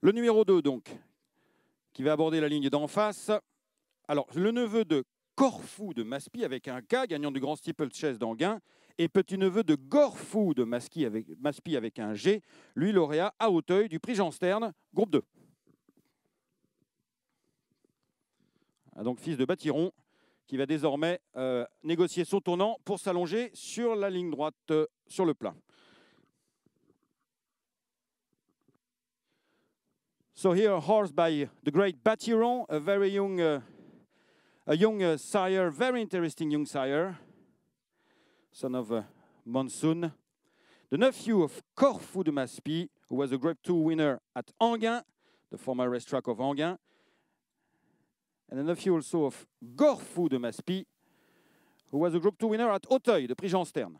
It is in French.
Le numéro 2, donc, qui va aborder la ligne d'en face. Alors, le neveu de Corfou de Maspi avec un K, gagnant du Grand chase d'Anguin, et petit-neveu de Gorfou de Maspi avec, un G, lui lauréat à Hauteuil du prix Jean Stern, groupe 2. Ah, donc, fils de Batiron, qui va désormais euh, négocier son tournant pour s'allonger sur la ligne droite, euh, sur le plat. So here a horse by the great Batiron, a very young, uh, a young uh, sire, very interesting young sire, son of uh, Monsoon, the nephew of Corfou de Maspi, who was a Group 2 winner at Anguin, the former racetrack of Anguin, and the nephew also of Gorfu de Maspi, who was a Group 2 winner at Auteuil, the Prix Jean Stern.